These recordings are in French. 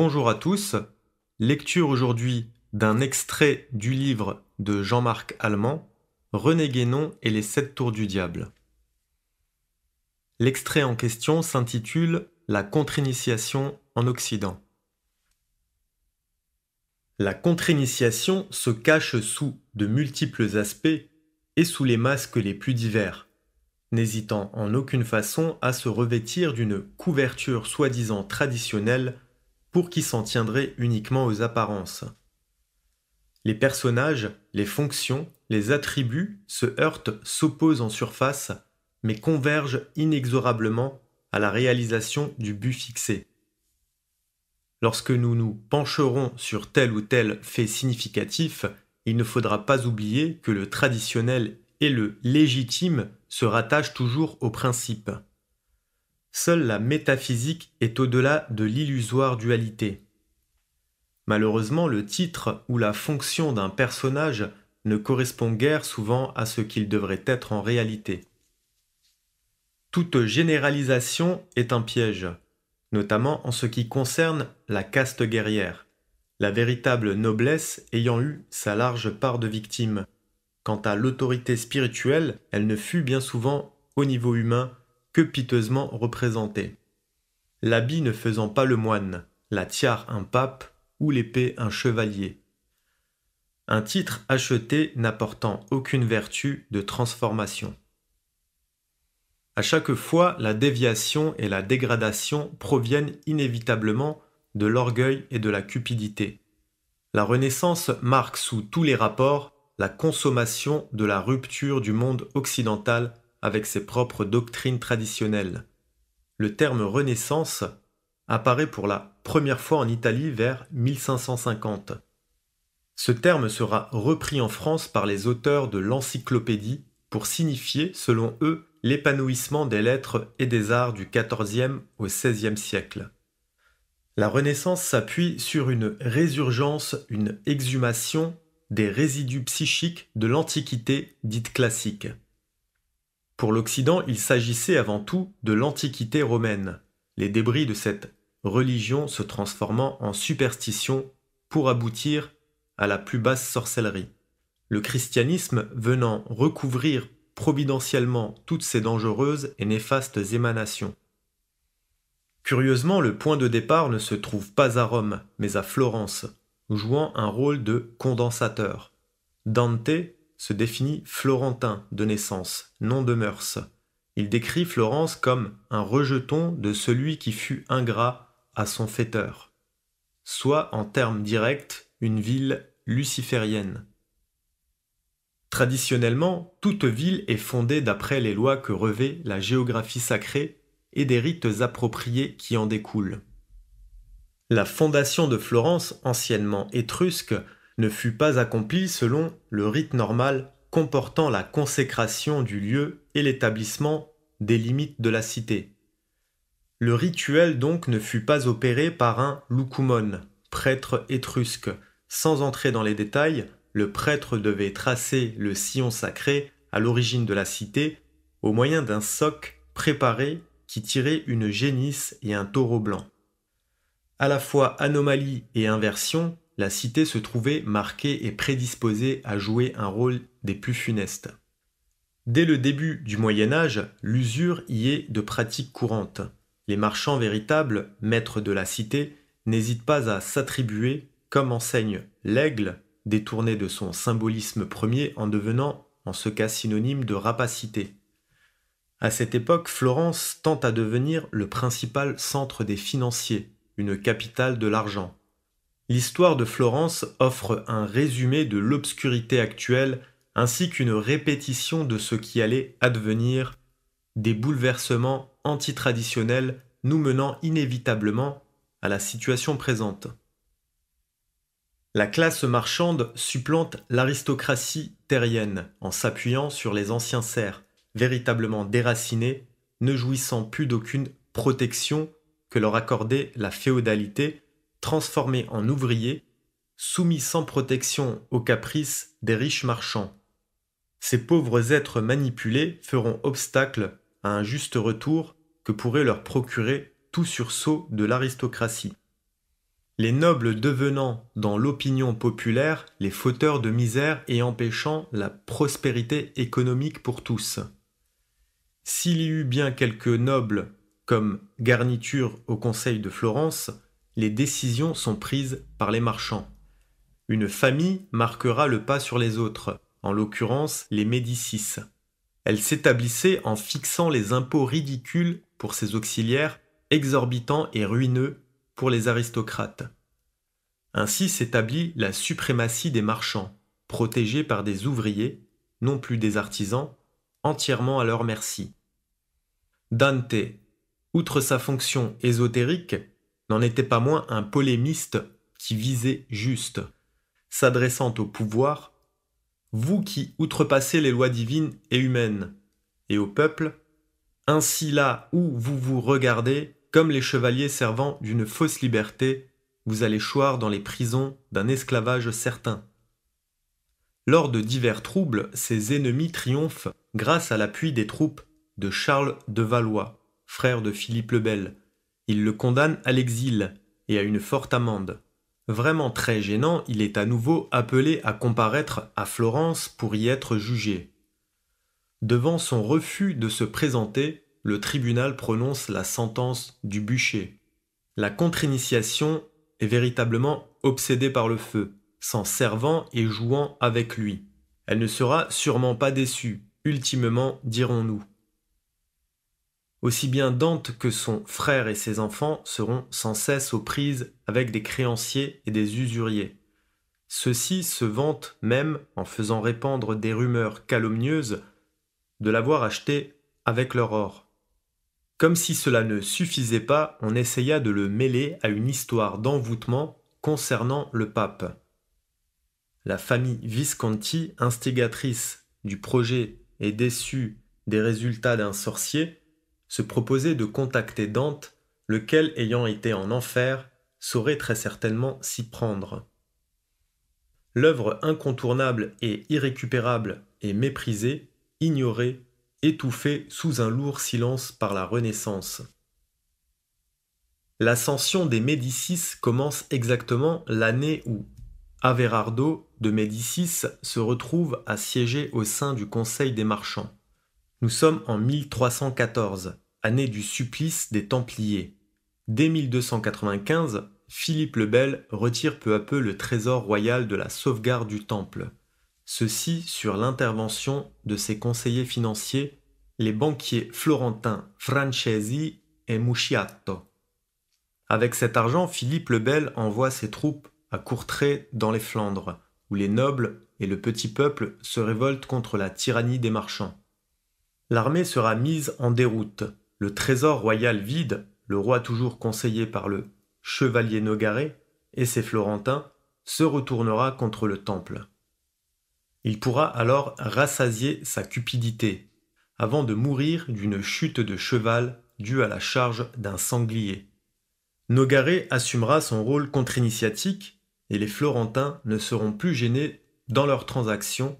Bonjour à tous. Lecture aujourd'hui d'un extrait du livre de Jean-Marc Allemand, René Guénon et les sept tours du diable. L'extrait en question s'intitule La contre-initiation en Occident. La contre-initiation se cache sous de multiples aspects et sous les masques les plus divers, n'hésitant en aucune façon à se revêtir d'une couverture soi-disant traditionnelle pour qui s'en tiendrait uniquement aux apparences. Les personnages, les fonctions, les attributs se heurtent, s'opposent en surface, mais convergent inexorablement à la réalisation du but fixé. Lorsque nous nous pencherons sur tel ou tel fait significatif, il ne faudra pas oublier que le traditionnel et le légitime se rattachent toujours au principe. Seule la métaphysique est au-delà de l'illusoire dualité. Malheureusement, le titre ou la fonction d'un personnage ne correspond guère souvent à ce qu'il devrait être en réalité. Toute généralisation est un piège, notamment en ce qui concerne la caste guerrière, la véritable noblesse ayant eu sa large part de victimes. Quant à l'autorité spirituelle, elle ne fut bien souvent, au niveau humain, que piteusement représenté. L'habit ne faisant pas le moine, la tiare un pape ou l'épée un chevalier. Un titre acheté n'apportant aucune vertu de transformation. À chaque fois, la déviation et la dégradation proviennent inévitablement de l'orgueil et de la cupidité. La Renaissance marque sous tous les rapports la consommation de la rupture du monde occidental avec ses propres doctrines traditionnelles. Le terme Renaissance apparaît pour la première fois en Italie vers 1550. Ce terme sera repris en France par les auteurs de l'encyclopédie pour signifier, selon eux, l'épanouissement des lettres et des arts du XIVe au XVIe siècle. La Renaissance s'appuie sur une résurgence, une exhumation des résidus psychiques de l'Antiquité dite classique. Pour l'Occident, il s'agissait avant tout de l'Antiquité romaine, les débris de cette religion se transformant en superstition pour aboutir à la plus basse sorcellerie. Le christianisme venant recouvrir providentiellement toutes ces dangereuses et néfastes émanations. Curieusement, le point de départ ne se trouve pas à Rome, mais à Florence, jouant un rôle de condensateur. Dante, se définit florentin de naissance, non de mœurs. Il décrit Florence comme un rejeton de celui qui fut ingrat à son fêteur, soit en termes directs une ville luciférienne. Traditionnellement, toute ville est fondée d'après les lois que revêt la géographie sacrée et des rites appropriés qui en découlent. La fondation de Florence, anciennement étrusque, ne fut pas accompli selon le rite normal comportant la consécration du lieu et l'établissement des limites de la cité. Le rituel donc ne fut pas opéré par un loukoumon, prêtre étrusque. Sans entrer dans les détails, le prêtre devait tracer le sillon sacré à l'origine de la cité au moyen d'un soc préparé qui tirait une génisse et un taureau blanc. À la fois anomalie et inversion, la cité se trouvait marquée et prédisposée à jouer un rôle des plus funestes. Dès le début du Moyen Âge, l'usure y est de pratique courante. Les marchands véritables, maîtres de la cité, n'hésitent pas à s'attribuer, comme enseigne l'aigle, détourné de son symbolisme premier en devenant en ce cas synonyme de rapacité. À cette époque, Florence tend à devenir le principal centre des financiers, une capitale de l'argent l'histoire de Florence offre un résumé de l'obscurité actuelle ainsi qu'une répétition de ce qui allait advenir, des bouleversements antitraditionnels nous menant inévitablement à la situation présente. La classe marchande supplante l'aristocratie terrienne en s'appuyant sur les anciens serfs, véritablement déracinés, ne jouissant plus d'aucune protection que leur accordait la féodalité transformés en ouvriers, soumis sans protection aux caprices des riches marchands. Ces pauvres êtres manipulés feront obstacle à un juste retour que pourrait leur procurer tout sursaut de l'aristocratie. Les nobles devenant, dans l'opinion populaire, les fauteurs de misère et empêchant la prospérité économique pour tous. S'il y eut bien quelques nobles comme garniture au Conseil de Florence, les décisions sont prises par les marchands. Une famille marquera le pas sur les autres, en l'occurrence les Médicis. Elle s'établissait en fixant les impôts ridicules pour ses auxiliaires, exorbitants et ruineux pour les aristocrates. Ainsi s'établit la suprématie des marchands, protégés par des ouvriers, non plus des artisans, entièrement à leur merci. Dante, outre sa fonction ésotérique, n'en était pas moins un polémiste qui visait juste. S'adressant au pouvoir, vous qui outrepassez les lois divines et humaines, et au peuple, ainsi là où vous vous regardez, comme les chevaliers servant d'une fausse liberté, vous allez choir dans les prisons d'un esclavage certain. Lors de divers troubles, ses ennemis triomphent grâce à l'appui des troupes de Charles de Valois, frère de Philippe le Bel, il le condamne à l'exil et à une forte amende. Vraiment très gênant, il est à nouveau appelé à comparaître à Florence pour y être jugé. Devant son refus de se présenter, le tribunal prononce la sentence du bûcher. La contre-initiation est véritablement obsédée par le feu, s'en servant et jouant avec lui. Elle ne sera sûrement pas déçue, ultimement dirons-nous. Aussi bien Dante que son frère et ses enfants seront sans cesse aux prises avec des créanciers et des usuriers. Ceux-ci se vantent même, en faisant répandre des rumeurs calomnieuses, de l'avoir acheté avec leur or. Comme si cela ne suffisait pas, on essaya de le mêler à une histoire d'envoûtement concernant le pape. La famille Visconti, instigatrice du projet et déçue des résultats d'un sorcier, se proposer de contacter Dante, lequel ayant été en enfer, saurait très certainement s'y prendre. L'œuvre incontournable et irrécupérable est méprisée, ignorée, étouffée sous un lourd silence par la Renaissance. L'ascension des Médicis commence exactement l'année où Averardo de Médicis se retrouve à siéger au sein du Conseil des marchands. Nous sommes en 1314, année du supplice des Templiers. Dès 1295, Philippe le Bel retire peu à peu le trésor royal de la sauvegarde du Temple. Ceci sur l'intervention de ses conseillers financiers, les banquiers florentins Francesi et Musciato. Avec cet argent, Philippe le Bel envoie ses troupes à Courtrai dans les Flandres, où les nobles et le petit peuple se révoltent contre la tyrannie des marchands. L'armée sera mise en déroute, le trésor royal vide, le roi toujours conseillé par le chevalier Nogaret et ses Florentins, se retournera contre le temple. Il pourra alors rassasier sa cupidité, avant de mourir d'une chute de cheval due à la charge d'un sanglier. Nogaret assumera son rôle contre-initiatique et les Florentins ne seront plus gênés dans leurs transactions,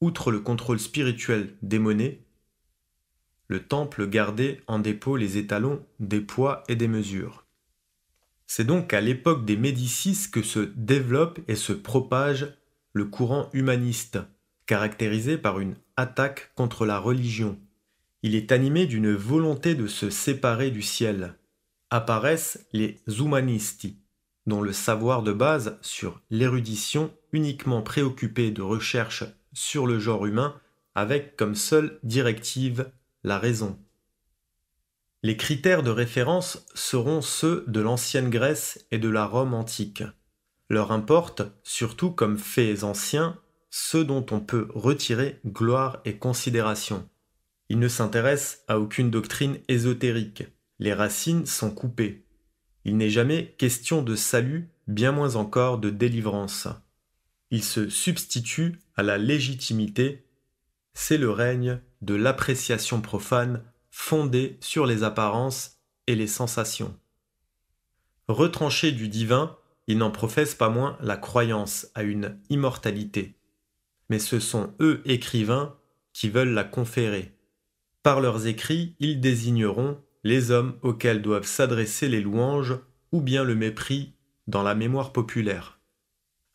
outre le contrôle spirituel des monnaies, le temple gardait en dépôt les étalons des poids et des mesures. C'est donc à l'époque des Médicis que se développe et se propage le courant humaniste, caractérisé par une attaque contre la religion. Il est animé d'une volonté de se séparer du ciel. Apparaissent les humanistes, dont le savoir de base sur l'érudition uniquement préoccupé de recherches sur le genre humain, avec comme seule directive la raison. Les critères de référence seront ceux de l'ancienne Grèce et de la Rome antique. Leur importe, surtout comme faits anciens, ceux dont on peut retirer gloire et considération. Ils ne s'intéressent à aucune doctrine ésotérique. Les racines sont coupées. Il n'est jamais question de salut, bien moins encore de délivrance. Ils se substituent à la légitimité c'est le règne de l'appréciation profane fondée sur les apparences et les sensations. Retranchés du divin, ils n'en professent pas moins la croyance à une immortalité. Mais ce sont eux écrivains qui veulent la conférer. Par leurs écrits, ils désigneront les hommes auxquels doivent s'adresser les louanges ou bien le mépris dans la mémoire populaire.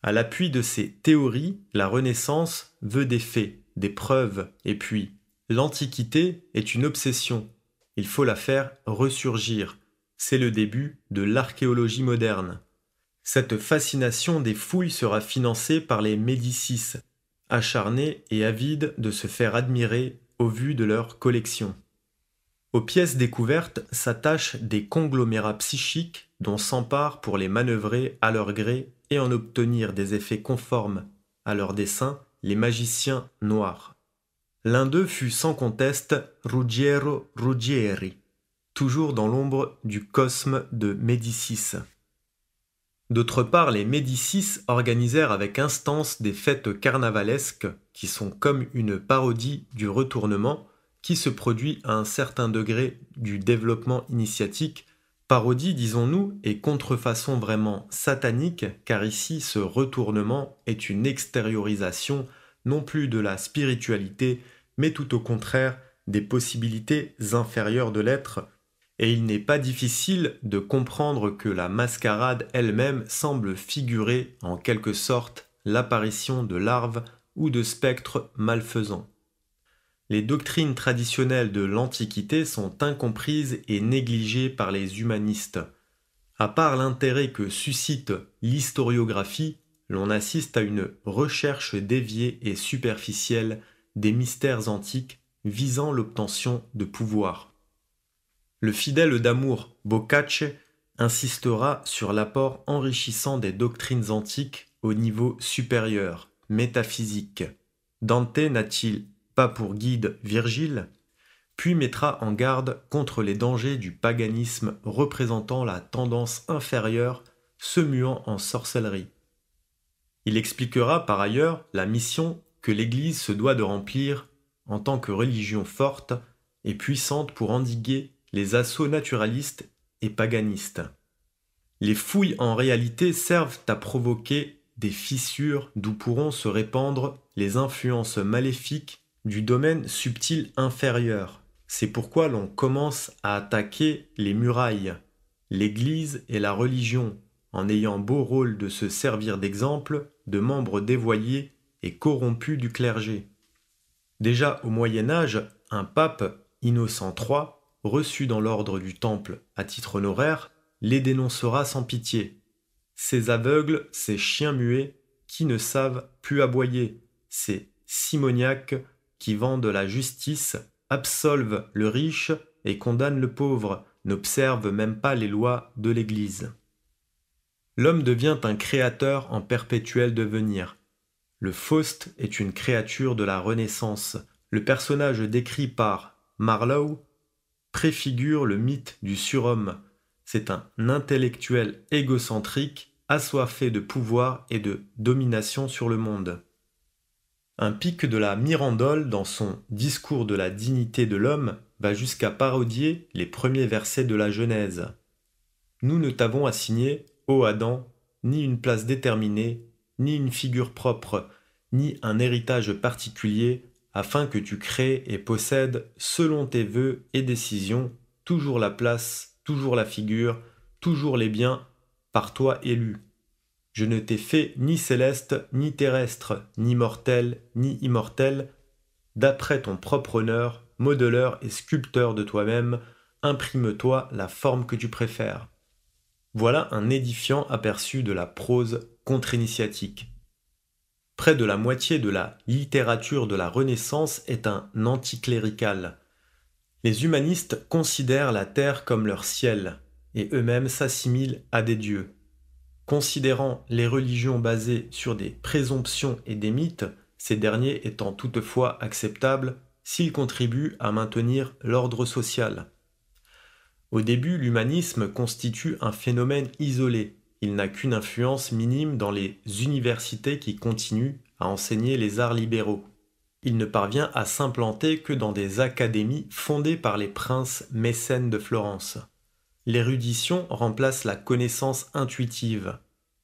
À l'appui de ces théories, la Renaissance veut des faits, des preuves, et puis l'Antiquité est une obsession. Il faut la faire ressurgir. C'est le début de l'archéologie moderne. Cette fascination des fouilles sera financée par les Médicis, acharnés et avides de se faire admirer au vu de leurs collections. Aux pièces découvertes s'attachent des conglomérats psychiques dont s'emparent pour les manœuvrer à leur gré et en obtenir des effets conformes à leurs dessins les magiciens noirs. L'un d'eux fut sans conteste Ruggiero Ruggieri, toujours dans l'ombre du cosme de Médicis. D'autre part, les Médicis organisèrent avec instance des fêtes carnavalesques qui sont comme une parodie du retournement qui se produit à un certain degré du développement initiatique Parodie, disons-nous, et contrefaçon vraiment satanique, car ici ce retournement est une extériorisation non plus de la spiritualité, mais tout au contraire des possibilités inférieures de l'être, et il n'est pas difficile de comprendre que la mascarade elle-même semble figurer en quelque sorte l'apparition de larves ou de spectres malfaisants les doctrines traditionnelles de l'Antiquité sont incomprises et négligées par les humanistes. À part l'intérêt que suscite l'historiographie, l'on assiste à une recherche déviée et superficielle des mystères antiques visant l'obtention de pouvoir. Le fidèle d'amour Boccace insistera sur l'apport enrichissant des doctrines antiques au niveau supérieur, métaphysique. Dante n'a-t-il pas pour guide Virgile, puis mettra en garde contre les dangers du paganisme représentant la tendance inférieure se muant en sorcellerie. Il expliquera par ailleurs la mission que l'Église se doit de remplir en tant que religion forte et puissante pour endiguer les assauts naturalistes et paganistes. Les fouilles en réalité servent à provoquer des fissures d'où pourront se répandre les influences maléfiques du domaine subtil inférieur. C'est pourquoi l'on commence à attaquer les murailles, l'Église et la religion, en ayant beau rôle de se servir d'exemple de membres dévoyés et corrompus du clergé. Déjà au Moyen Âge, un pape, Innocent III, reçu dans l'ordre du Temple à titre honoraire, les dénoncera sans pitié. Ces aveugles, ces chiens muets, qui ne savent plus aboyer, ces simoniaques qui vendent la justice, absolvent le riche et condamnent le pauvre, n'observent même pas les lois de l'Église. L'homme devient un créateur en perpétuel devenir. Le Faust est une créature de la Renaissance. Le personnage décrit par Marlowe préfigure le mythe du surhomme. C'est un intellectuel égocentrique, assoiffé de pouvoir et de domination sur le monde. Un pic de la Mirandole dans son Discours de la dignité de l'homme va jusqu'à parodier les premiers versets de la Genèse. Nous ne t'avons assigné, ô Adam, ni une place déterminée, ni une figure propre, ni un héritage particulier, afin que tu crées et possèdes, selon tes voeux et décisions, toujours la place, toujours la figure, toujours les biens, par toi élus. Je ne t'ai fait ni céleste, ni terrestre, ni mortel, ni immortel, d'après ton propre honneur, modeleur et sculpteur de toi-même, imprime-toi la forme que tu préfères. Voilà un édifiant aperçu de la prose contre-initiatique. Près de la moitié de la littérature de la Renaissance est un anticlérical. Les humanistes considèrent la terre comme leur ciel, et eux-mêmes s'assimilent à des dieux considérant les religions basées sur des présomptions et des mythes, ces derniers étant toutefois acceptables s'ils contribuent à maintenir l'ordre social. Au début, l'humanisme constitue un phénomène isolé, il n'a qu'une influence minime dans les universités qui continuent à enseigner les arts libéraux. Il ne parvient à s'implanter que dans des académies fondées par les princes mécènes de Florence l'érudition remplace la connaissance intuitive.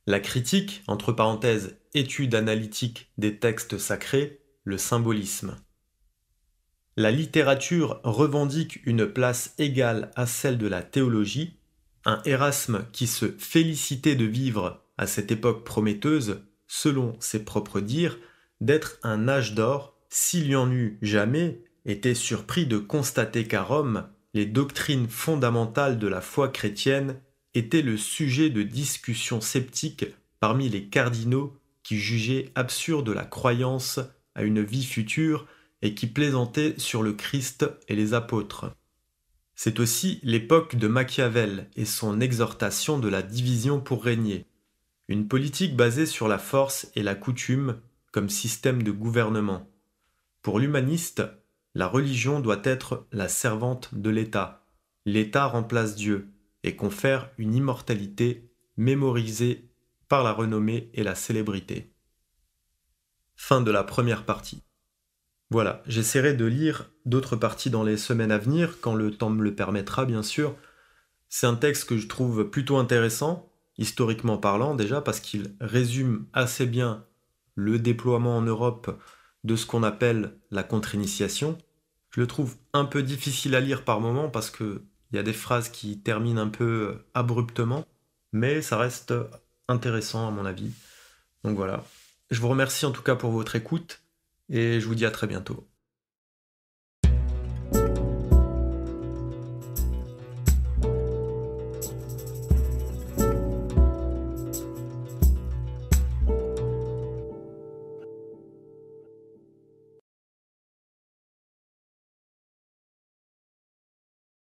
La critique, entre parenthèses, étude analytique des textes sacrés, le symbolisme. La littérature revendique une place égale à celle de la théologie, un Erasme qui se félicitait de vivre à cette époque prometteuse, selon ses propres dires, d'être un âge d'or, s'il y en eut jamais, était surpris de constater qu'à Rome, les doctrines fondamentales de la foi chrétienne étaient le sujet de discussions sceptiques parmi les cardinaux qui jugeaient absurde la croyance à une vie future et qui plaisantaient sur le Christ et les apôtres. C'est aussi l'époque de Machiavel et son exhortation de la division pour régner, une politique basée sur la force et la coutume comme système de gouvernement. Pour l'humaniste, la religion doit être la servante de l'État. L'État remplace Dieu et confère une immortalité mémorisée par la renommée et la célébrité. Fin de la première partie. Voilà, j'essaierai de lire d'autres parties dans les semaines à venir, quand le temps me le permettra bien sûr. C'est un texte que je trouve plutôt intéressant, historiquement parlant déjà, parce qu'il résume assez bien le déploiement en Europe de ce qu'on appelle la contre-initiation, je le trouve un peu difficile à lire par moment parce que il y a des phrases qui terminent un peu euh, abruptement, mais ça reste intéressant à mon avis. Donc voilà. Je vous remercie en tout cas pour votre écoute et je vous dis à très bientôt.